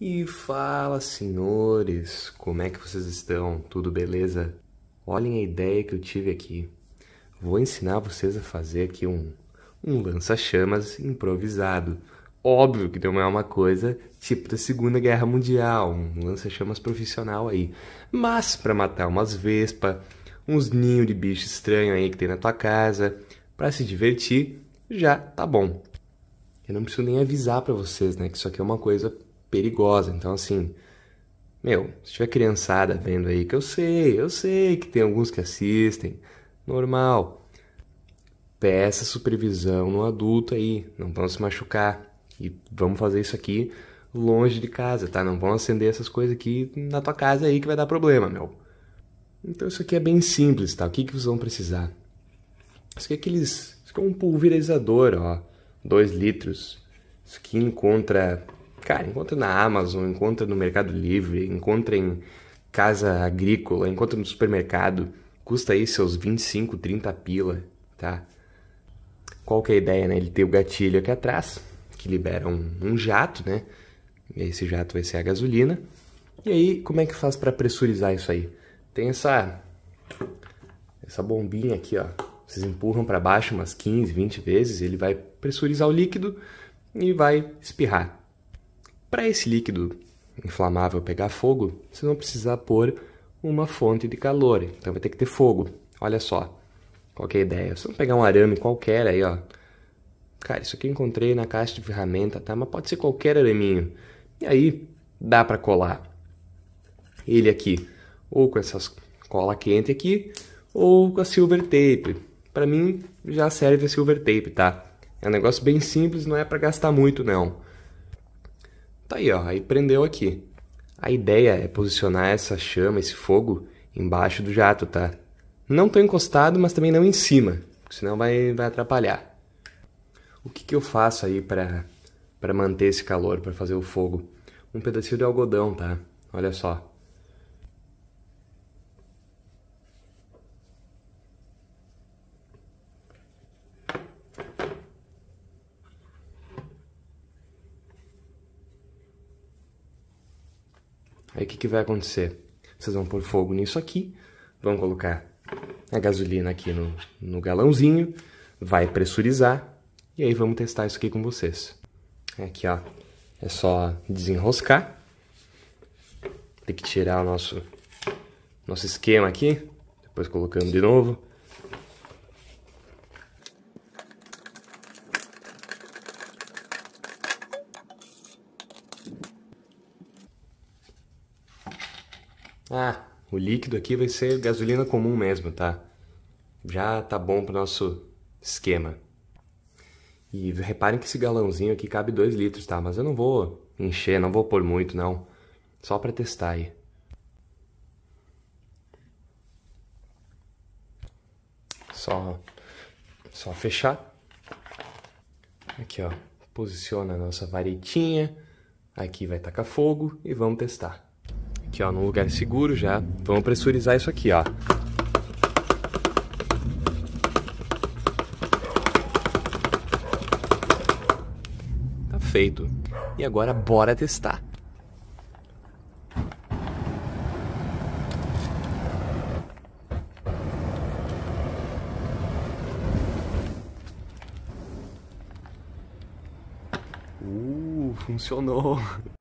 E fala, senhores, como é que vocês estão? Tudo beleza? Olhem a ideia que eu tive aqui. Vou ensinar vocês a fazer aqui um, um lança-chamas improvisado. Óbvio que não é uma coisa tipo da Segunda Guerra Mundial, um lança-chamas profissional aí. Mas para matar umas vespas, uns ninhos de bicho estranho aí que tem na tua casa, para se divertir, já tá bom. Eu não preciso nem avisar para vocês, né, que isso aqui é uma coisa perigosa. Então, assim, meu, se tiver criançada vendo aí, que eu sei, eu sei que tem alguns que assistem, normal. Peça supervisão no adulto aí, não vão se machucar. E vamos fazer isso aqui longe de casa, tá? Não vão acender essas coisas aqui na tua casa aí que vai dar problema, meu. Então isso aqui é bem simples, tá? O que, que vocês vão precisar? Isso aqui é aqueles. Isso aqui é um pulverizador, ó. 2 litros. isso aqui encontra Cara, encontra na Amazon, encontra no Mercado Livre, encontra em casa agrícola, encontra no supermercado. Custa aí seus 25, 30 pila, tá? Qual que é a ideia, né? Ele tem o gatilho aqui atrás, que libera um, um jato, né? Esse jato vai ser a gasolina. E aí, como é que faz para pressurizar isso aí? Tem essa essa bombinha aqui, ó. Vocês empurram para baixo umas 15, 20 vezes, ele vai pressurizar o líquido e vai espirrar. Para esse líquido inflamável pegar fogo, vocês vão precisar pôr uma fonte de calor, então vai ter que ter fogo. Olha só, qualquer ideia, se não pegar um arame qualquer aí, ó. Cara, isso aqui eu encontrei na caixa de ferramenta, tá? Mas pode ser qualquer araminho. E aí dá para colar ele aqui, ou com essas cola quente aqui, ou com a silver tape. Para mim já serve a silver tape, tá? É um negócio bem simples, não é para gastar muito não. Tá aí, ó, aí prendeu aqui. A ideia é posicionar essa chama, esse fogo, embaixo do jato, tá? Não tão encostado, mas também não em cima, senão vai, vai atrapalhar. O que, que eu faço aí para manter esse calor, para fazer o fogo? Um pedacinho de algodão, tá? Olha só. Aí o que, que vai acontecer? Vocês vão pôr fogo nisso aqui, vão colocar a gasolina aqui no, no galãozinho, vai pressurizar e aí vamos testar isso aqui com vocês. É aqui ó, é só desenroscar, tem que tirar o nosso, nosso esquema aqui, depois colocando de novo. Ah, o líquido aqui vai ser gasolina comum mesmo, tá? Já tá bom pro nosso esquema. E reparem que esse galãozinho aqui cabe 2 litros, tá? Mas eu não vou encher, não vou pôr muito, não. Só para testar aí. Só, só fechar. Aqui, ó. Posiciona a nossa varetinha. Aqui vai tacar fogo e vamos testar. Aqui, ó, num lugar seguro já. Vamos pressurizar isso aqui, ó. Tá feito. E agora bora testar. Uh, funcionou.